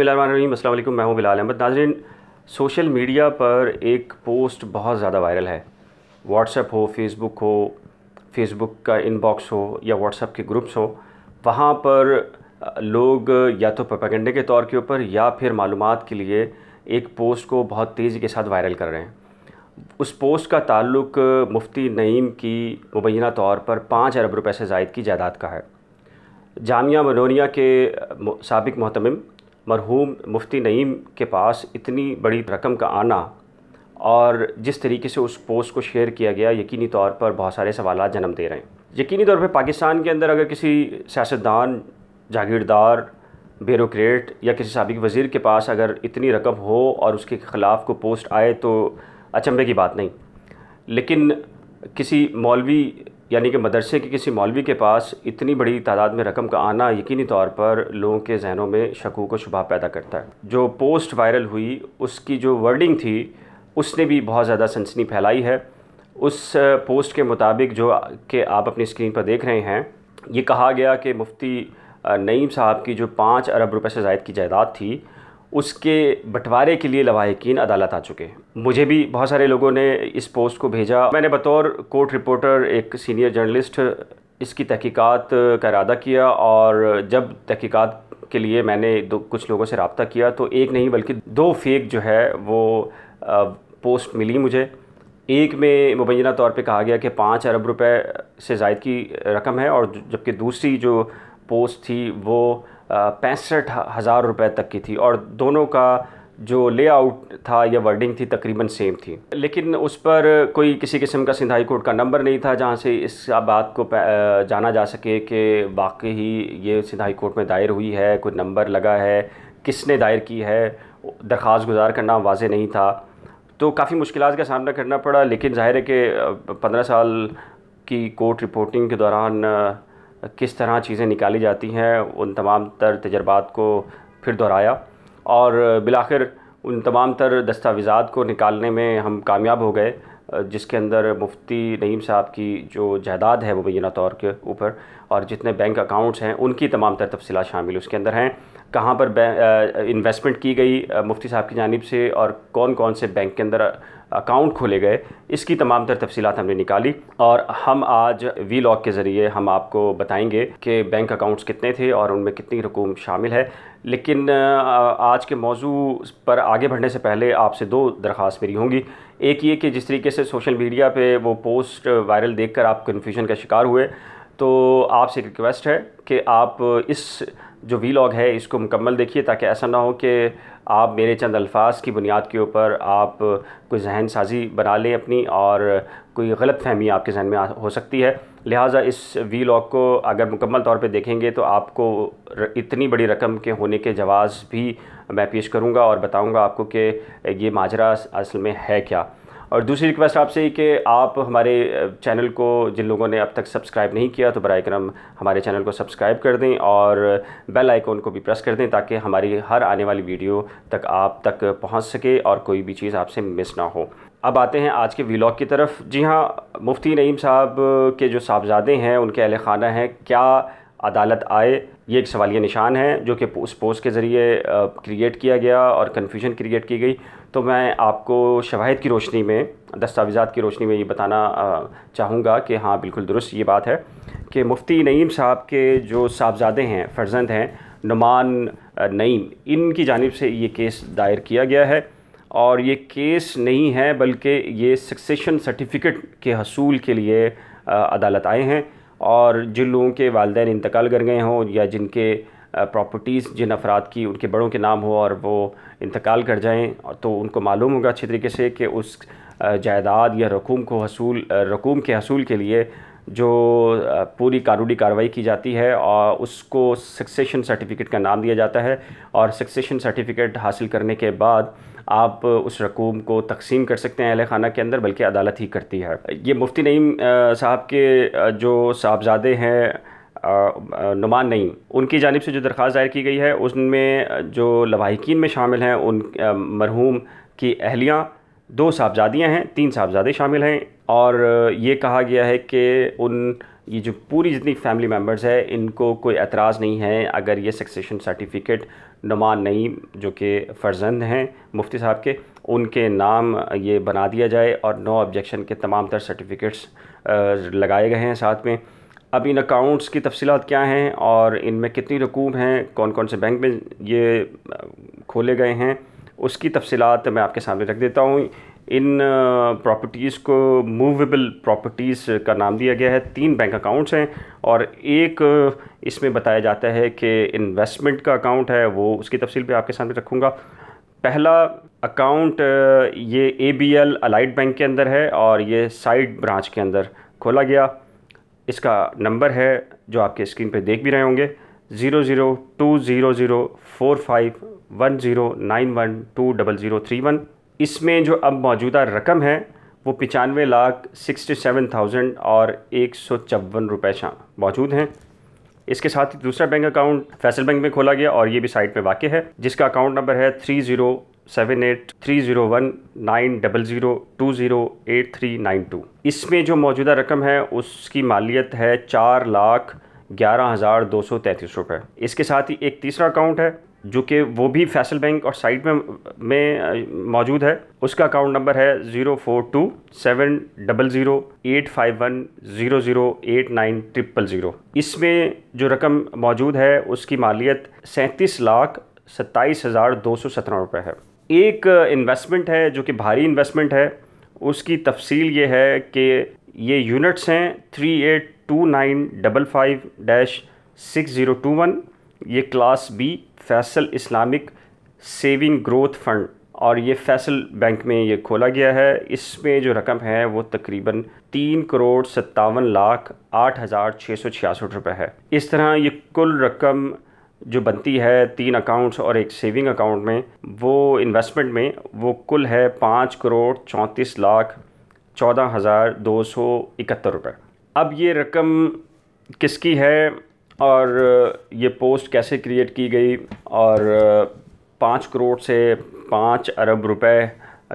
बिसमीम अल्लाम मैं हूँ बिलाल अहमद नाजरन सोशल मीडिया पर एक पोस्ट बहुत ज़्यादा वायरल है व्हाट्सएप हो फेसबुक हो फेसबुक का इनबॉक्स हो या व्हाट्सएप के ग्रुप्स हो वहाँ पर लोग या तो पपागंडे के तौर के ऊपर या फिर मालूम के लिए एक पोस्ट को बहुत तेज़ी के साथ वायरल कर रहे हैं उस पोस्ट का ताल्लुक मुफ्ती नईम की मुबैना तौर पर पाँच अरब रुपये से जायद की जायदाद का है जामिया मनोनिया के सबक महतम मरहूम मुफ्ती नईम के पास इतनी बड़ी रकम का आना और जिस तरीके से उस पोस्ट को शेयर किया गया यकीनी तौर पर बहुत सारे सवाल जन्म दे रहे हैं यकीनी तौर पर पाकिस्तान के अंदर अगर किसी सियासतदान जागीरदार ब्यूरोक्रेट या किसी सबक वज़ीर के पास अगर इतनी रकम हो और उसके ख़िलाफ़ को पोस्ट आए तो अचंभे की बात नहीं लेकिन किसी मौलवी यानी कि मदरसे के किसी मौलवी के पास इतनी बड़ी तादाद में रकम का आना यकीनी तौर पर लोगों के जहनों में शकू को शुबा पैदा करता है जो पोस्ट वायरल हुई उसकी जो वर्डिंग थी उसने भी बहुत ज़्यादा सनसनी फैलाई है उस पोस्ट के मुताबिक जो कि आप अपनी स्क्रीन पर देख रहे हैं ये कहा गया कि मुफ्ती नईम साहब की जो पाँच अरब रुपये से जायद की जायदाद थी उसके बंटवारे के लिए लवाकिन अदालत आ चुके हैं मुझे भी बहुत सारे लोगों ने इस पोस्ट को भेजा मैंने बतौर कोर्ट रिपोर्टर एक सीनियर जर्नलिस्ट इसकी तहकीकात का इरादा किया और जब तहकीकात के लिए मैंने दो कुछ लोगों से रबता किया तो एक नहीं बल्कि दो फेक जो है वो पोस्ट मिली मुझे एक में मुबैना तौर पे कहा गया कि पाँच अरब रुपए से जायद की रकम है और जबकि दूसरी जो पोस्ट थी वो पैंसठ हज़ार रुपये तक की थी और दोनों का जो लेआउट था या वर्डिंग थी तकरीबन सेम थी लेकिन उस पर कोई किसी किस्म का सिंधाई कोर्ट का नंबर नहीं था जहाँ से इस बात को जाना जा सके कि वाकई ही ये सिंधाई कोर्ट में दायर हुई है कोई नंबर लगा है किसने दायर की है दरख्वास्त गुजार का नाम नहीं था तो काफ़ी मुश्किल का सामना करना पड़ा लेकिन ज़ाहिर है कि पंद्रह साल की कोर्ट रिपोर्टिंग के दौरान किस तरह चीज़ें निकाली जाती हैं उन तमाम तर तजर्बात को फिर दोहराया और बिलाखिर उन तमाम तर दस्तावेज़ात को निकालने में हम कामयाब हो गए जिसके अंदर मुफ्ती नईम साहब की जो जायदाद है मुबैना तौर के ऊपर और जितने बैंक अकाउंट्स हैं उनकी तमाम तर तफी शामिल उसके अंदर हैं कहाँ पर इन्वेस्टमेंट की गई मुफ्ती साहब की जानब से और कौन कौन से बैंक के अंदर अकाउंट खोले गए इसकी तमाम तर तफसीत हमने निकाली और हम आज वी लॉग के ज़रिए हम आपको बताएंगे कि बैंक अकाउंट्स कितने थे और उनमें कितनी रकूम शामिल है लेकिन आज के मौजू पर आगे बढ़ने से पहले आपसे दो दरख्वास्त मेरी होंगी एक ये कि जिस तरीके से सोशल मीडिया पे वो पोस्ट वायरल देखकर आप कन्फ्यूजन का शिकार हुए तो आपसे एक रिक्वेस्ट है कि आप इस जो वी लॉग है इसको मुकम्मल देखिए ताकि ऐसा ना हो कि आप मेरे चंद अल्फाज की बुनियाद के ऊपर आप कोई जहन साजी बना लें अपनी और कोई गलत फहमी आपके जहन में हो सकती है लिहाजा इस वी लॉग को अगर मुकम्मल तौर पे देखेंगे तो आपको इतनी बड़ी रकम के होने के जवाज़ भी मैं पेश करूँगा और बताऊँगा आपको कि ये माजरा असल में है क्या और दूसरी रिक्वेस्ट आपसे कि आप हमारे चैनल को जिन लोगों ने अब तक सब्सक्राइब नहीं किया तो बर करम हमारे चैनल को सब्सक्राइब कर दें और बेल आइकॉन को भी प्रेस कर दें ताकि हमारी हर आने वाली वीडियो तक आप तक पहुँच सके और कोई भी चीज़ आपसे मिस ना हो अब आते हैं आज के वीलॉग की तरफ जी हाँ मुफ्ती नईम साहब के जो साहबजादे हैं उनके अहल खाना हैं क्या अदालत आए ये एक सवालिया निशान है जो कि उस पोस्ट के ज़रिए क्रिएट किया गया और कन्फ्यूजन क्रिएट की गई तो मैं आपको शवाहद की रोशनी में दस्तावेज़ात की रोशनी में ये बताना चाहूँगा कि हाँ बिल्कुल दुरुस्त ये बात है कि मुफ्ती नईम साहब के जो साहबजादे हैं फर्जंद हैं नुमान नईम इनकी जानब से ये केस दायर किया गया है और ये केस नहीं है बल्कि ये सक्सेशन सर्टिफिकेट के हसूल के लिए अदालत आए हैं और जिन लोगों के वालदे इंतकाल कर गए हों या जिनके प्रॉपर्टीज़ जिन अफराद की उनके बड़ों के नाम हो और वो इंतकाल कर जाएँ तो उनको मालूम होगा अच्छे तरीके से कि उस जायदाद या रकूम को हसूल रकूम के हसूल के लिए जो पूरी कानूनी कार्रवाई की जाती है और उसको सक्सेशन सर्टिफिकेट का नाम दिया जाता है और सक्सेशन सर्टिफिकेट हासिल करने के बाद आप उस रकूम को तकसीम कर सकते हैं अहल खाना के अंदर बल्कि अदालत ही करती है ये मुफ्ती नईम साहब के जो साहबजादे हैं नुमान नईम उनकी जानब से जो दरख्वास्त दायर की गई है उसमें जो लवाहिकीन में शामिल हैं उन मरहूम की अहलियाँ दो साहबजादियाँ हैं तीन साहबजादे शामिल हैं और ये कहा गया है कि उन ये जो पूरी जितनी फैमिली मेम्बर्स है इनको कोई एतराज़ नहीं है अगर ये सक्सेशन सर्टिफिकेट नुमा नईम जो कि फ़र्जंद हैं मुफ्ती साहब के उनके नाम ये बना दिया जाए और नो ऑब्जेक्शन के तमाम तर सर्टिफिकेट्स लगाए गए हैं साथ में अब इन अकाउंट्स की तफसीत क्या हैं और इनमें कितनी रकूम हैं कौन कौन से बैंक में ये खोले गए हैं उसकी तफसीत मैं आपके सामने रख देता हूँ इन प्रॉपर्टीज़ को मूवेबल प्रॉपर्टीज़ का नाम दिया गया है तीन बैंक अकाउंट्स हैं और एक इसमें बताया जाता है कि इन्वेस्टमेंट का अकाउंट है वो उसकी तफसील भी आपके सामने रखूँगा पहला अकाउंट ये A B L allied bank के अंदर है और ये साइड ब्रांच के अंदर खोला गया इसका नंबर है जो आपके स्क्रीन पे देख भी रहे होंगे zero zero two zero zero four five one zero nine one two double zero three one इसमें जो अब मौजूदा रकम है वो पचानवे लाख सिक्सटी सेवन थाउजेंड और एक सौ चौवन रुपये मौजूद हैं इसके साथ ही दूसरा बैंक अकाउंट फैसल बैंक में खोला गया और ये भी साइट पे वाक़ है जिसका अकाउंट नंबर है three zero seven eight three zero one nine double zero two zero eight three nine two इसमें जो मौजूदा रकम है उसकी मालियत है चार लाख ग्यारह हज़ार दो सौ तैंतीस रुपये इसके साथ ही एक तीसरा अकाउंट है जो कि वो भी फैसल बैंक और साइट में में मौजूद है उसका अकाउंट नंबर है zero four two seven double zero eight five one zero zero eight nine triple zero इसमें जो रकम मौजूद है उसकी मालियत सैंतीस लाख सत्ताईस हज़ार दो सौ सत्रह रुपये है एक इन्वेस्टमेंट है जो कि भारी इन्वेस्टमेंट है उसकी तफसील ये है कि ये यूनिट्स हैं three eight two nine double five dash six zero two one ये class B Faisal Islamic saving growth fund और ये फैसल बैंक में ये खोला गया है इसमें जो रकम है वो तकरीबन तीन करोड़ सत्तावन लाख आठ हज़ार छः सौ छियासठ रुपये है इस तरह ये कुल रकम जो बनती है तीन अकाउंट्स और एक सेविंग अकाउंट में वो इन्वेस्टमेंट में वो कुल है पाँच करोड़ चौंतीस लाख चौदह हज़ार दो सौ इकहत्तर रुपये अब ये रकम किसकी है और ये पोस्ट कैसे क्रिएट की गई और पाँच करोड़ से पाँच अरब रुपए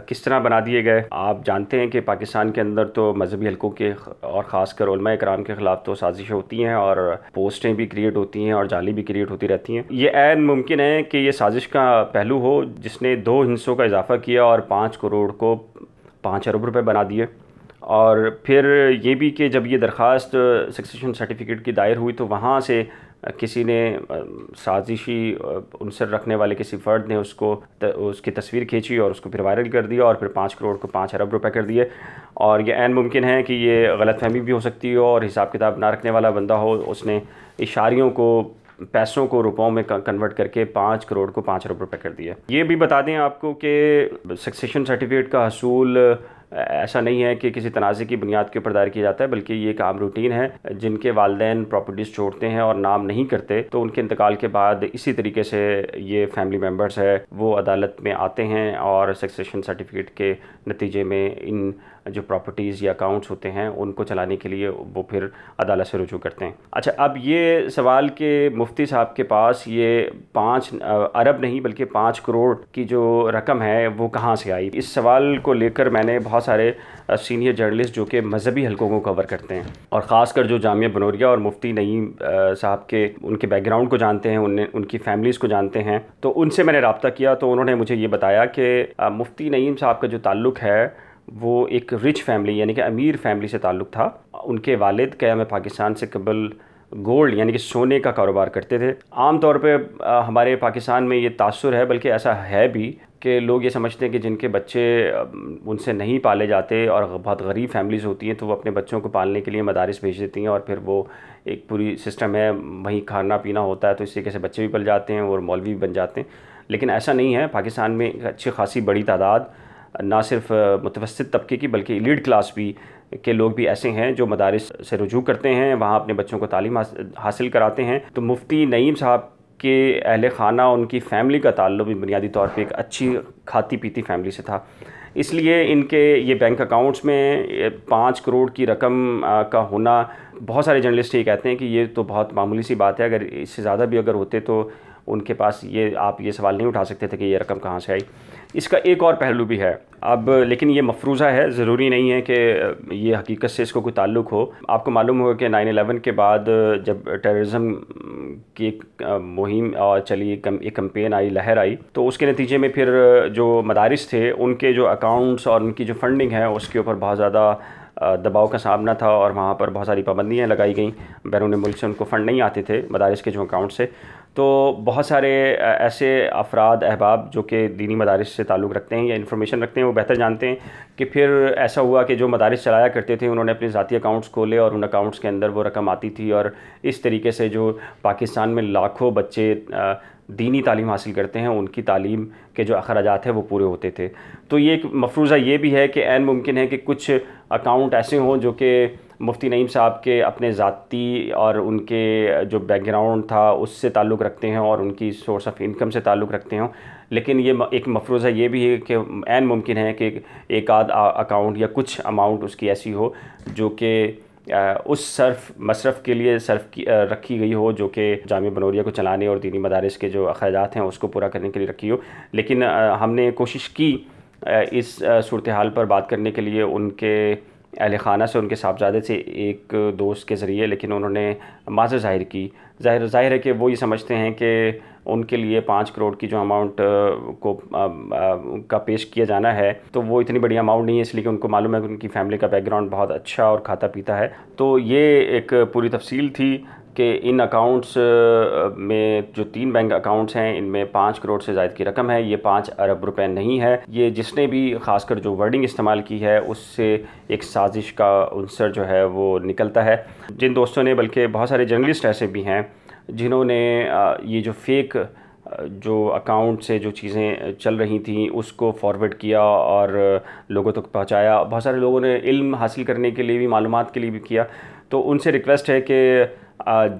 किस तरह बना दिए गए आप जानते हैं कि पाकिस्तान के अंदर तो मजहबी हलकों के और ख़ासकर कराम के ख़िलाफ़ तो साजिशें होती हैं और पोस्टें भी क्रिएट होती हैं और जाली भी क्रिएट होती रहती हैं ये ऐन मुमकिन है कि ये साजिश का पहलू हो जिसने दो हिस्सों का इजाफा किया और पाँच करोड़ को पाँच अरब रुपये बना दिए और फिर ये भी कि जब ये दरख्वास्त सक्सेशन सर्टिफिकेट की दायर हुई तो वहाँ से किसी ने साजिशी उनसर रखने वाले किसी फ़र्द ने उसको त, उसकी तस्वीर खींची और उसको फिर वायरल कर दिया और फिर पाँच करोड़ को पाँच अरब रुपए कर दिए और ये एन मुमकिन है कि ये गलत फहमी भी हो सकती हो और हिसाब किताब ना रखने वाला बंदा हो उसने इशारियों को पैसों को रुपयों में कन्वर्ट करके पाँच करोड़ को पाँच अरब रुपये कर दिए ये भी बता दें आपको कि सक्सेशन सर्टिफिकेट का हसूल ऐसा नहीं है कि किसी तनाज़े की बुनियाद के ऊपर दायर किया जाता है बल्कि ये एक आम रूटीन है जिनके वालदे प्रॉपर्टीज़ छोड़ते हैं और नाम नहीं करते तो उनके इंतकाल के बाद इसी तरीके से ये फैमिली मेम्बर्स है वो अदालत में आते हैं और सक्सेशन सर्टिफिकेट के नतीजे में इन जो प्रॉपर्टीज़ या अकाउंट्स होते हैं उनको चलाने के लिए वो फिर अदालत से रुजू करते हैं अच्छा अब ये सवाल कि मुफ्ती साहब के पास ये पाँच अरब नहीं बल्कि पाँच करोड़ की जो रकम है वो कहाँ से आई इस सवाल को लेकर मैंने बहुत सारे सीनियर जर्नलिस्ट जो कि मजहबी हलकों को कवर करते हैं और ख़ासकर जो जामिया बनौरिया और मुफ्ती नईम साहब के उनके बैकग्राउंड को जानते हैं उन उनकी फैमिलीज़ को जानते हैं तो उनसे मैंने रबता किया तो उन्होंने मुझे ये बताया कि मुफ्ती नईम साहब का जो ताल्लुक़ है वो एक रिच फैमिली यानी कि अमीर फैमिली से ताल्लुक़ था उनके वालिद क़याम पाकिस्तान से कबल गोल्ड यानी कि सोने का कारोबार करते थे आम तौर पे हमारे पाकिस्तान में ये तासर है बल्कि ऐसा है भी कि लोग ये समझते हैं कि जिनके बच्चे उनसे नहीं पाले जाते और बहुत गरीब फैमिलीज़ होती हैं तो वो अपने बच्चों को पालने के लिए मदारस भेज देती हैं और फिर वो एक पूरी सिस्टम है वहीं खाना पीना होता है तो इस तरीके से बच्चे भी पल जाते हैं और मौलवी भी बन जाते हैं लेकिन ऐसा नहीं है पाकिस्तान में अच्छी खासी बड़ी तादाद ना सिर्फ मुतवसत तबके की बल्कि लीड क्लास भी के लोग भी ऐसे हैं जो मदारस से रजू करते हैं वहाँ अपने बच्चों को तालीम हासिल कराते हैं तो मुफ्ती नईम साहब के अहल खाना उनकी फ़ैमिली का ताल्लुक बुनियादी तौर पर एक अच्छी खाती पीती फैमिली से था इसलिए इनके ये बैंक अकाउंट्स में पाँच करोड़ की रकम का होना बहुत सारे जर्नलिस्ट ये कहते हैं कि ये तो बहुत मामूली सी बात है अगर इससे ज़्यादा भी अगर होते तो उनके पास ये आप ये सवाल नहीं उठा सकते थे कि ये रकम कहाँ से आई इसका एक और पहलू भी है अब लेकिन ये मफरूज़ा है ज़रूरी नहीं है कि ये हकीकत से इसको कोई ताल्लुक हो आपको मालूम होगा कि नाइन एलेवन के बाद जब टेररिज्म की एक मुहिम चली एक कम, एक कम्पेन आई लहर आई तो उसके नतीजे में फिर जो मदारस थे उनके जो अकाउंट अकाउंट्स और उनकी जो फंडिंग है उसके ऊपर बहुत ज़्यादा दबाव का सामना था और वहाँ पर बहुत सारी पाबंदियाँ लगाई गई बैरून मुल्क से उनको फ़ंड नहीं आते थे मदारस के जो अकाउंट से तो बहुत सारे ऐसे अफराद अहबाब जो कि दीनी मदारस से ताल्लुक़ रखते हैं या इन्फॉर्मेशन रखते हैं वो बेहतर जानते हैं कि फिर ऐसा हुआ कि जो मदारस चलाया करते थे उन्होंने अपने ज़ाती अकाउंट्स खोले और उन अकाउंट्स के अंदर वो रकम आती थी और इस तरीके से जो पाकिस्तान में लाखों बच्चे दीनी तालीम हासिल करते हैं उनकी तालीम के जो अखराज हैं वो पूरे होते थे तो ये एक मफरूज़ा ये भी है कि एन मुमकिन है कि कुछ अकाउंट ऐसे हों जो कि मुफ्ती नईम साहब के अपने ज़ाती और उनके जो बैकग्राउंड था उससे ताल्लुक़ रखते हैं और उनकी सोर्स ऑफ इनकम से ताल्लुक़ रखते हों लेकिन ये एक मफरूज़ा ये भी है कि एन मुमकिन है कि एक आध अकाउंट या कुछ अमाउंट उसकी ऐसी हो जो कि उस सर्फ मशरफ़ के लिए सर्फ की रखी गई हो जो कि जाम बनौरिया को चलाने और दीनी मदारस के जो अखराज हैं उसको पूरा करने के लिए रखी हो लेकिन हमने कोशिश की इस सूरत हाल पर बात करने के लिए उनके अहल खाना से उनके साहबजादे से एक दोस्त के ज़रिए लेकिन उन्होंने माजर ज़ाहिर की ज़ाहिर ज़ाहिर है कि वो ये समझते हैं कि उनके लिए पाँच करोड़ की जो अमाउंट को आ, आ, का पेश किया जाना है तो वो इतनी बड़ी अमाउंट नहीं है इसलिए कि उनको मालूम है कि उनकी फैमिली का बैकग्राउंड बहुत अच्छा और खाता पीता है तो ये एक पूरी तफसील थी कि इन अकाउंट्स में जो तीन बैंक अकाउंट्स हैं इनमें पाँच करोड़ से ज़ायद की रकम है ये पाँच अरब रुपए नहीं है ये जिसने भी खासकर जो वर्डिंग इस्तेमाल की है उससे एक साजिश का अंसर जो है वो निकलता है जिन दोस्तों ने बल्कि बहुत सारे जर्नलिस्ट ऐसे भी हैं जिन्होंने ये जो फेक जो अकाउंट से जो चीज़ें चल रही थी उसको फॉरवर्ड किया और लोगों तक तो पहुंचाया बहुत सारे लोगों ने इल्म हासिल करने के लिए भी मालूम के लिए भी किया तो उनसे रिक्वेस्ट है कि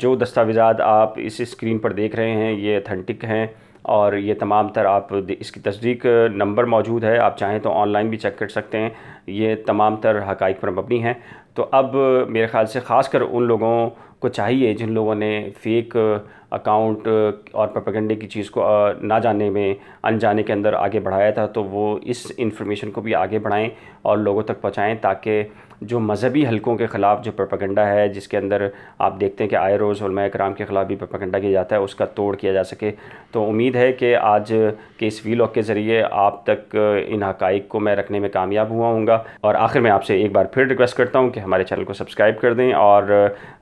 जो दस्तावेज़ आप इस स्क्रीन पर देख रहे हैं ये अथेंटिक हैं और ये तमाम तर आप इसकी तस्दीक नंबर मौजूद है आप चाहें तो ऑनलाइन भी चेक कर सकते हैं ये तमाम तर हक़ पर मबनी हैं तो अब मेरे ख़्याल से ख़ास कर उन लोगों को चाहिए जिन लोगों ने फेक अकाउंट और प्रोपेगेंडे की चीज़ को ना जाने में अनजाने के अंदर आगे बढ़ाया था तो वो इस इंफॉर्मेशन को भी आगे बढ़ाएं और लोगों तक पहुँचाएँ ताकि जो मजहबी हलकों के ख़िलाफ़ जो प्रपगंडा है जिसके अंदर आप देखते हैं कि आए रोज़ कराम के ख़िलाफ़ भी प्रपगंडा किया जाता है उसका तोड़ किया जा सके तो उम्मीद है कि आज के इस वीलॉग के ज़रिए आप तक इन हक़ को मैं रखने में कामयाब हुआ हूँगा और आखिर में आपसे एक बार फिर रिक्वेस्ट करता हूँ कि हमारे चैनल को सब्सक्राइब कर दें और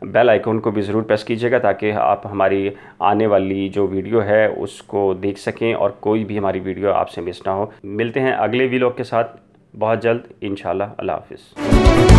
बेल आइकॉन को भी ज़रूर प्रेस कीजिएगा ताकि आप हमारी आने वाली जो वीडियो है उसको देख सकें और कोई भी हमारी वीडियो आपसे मिस ना हो मिलते हैं अगले वी के साथ बहुत जल्द इन अल्लाह हाफिज़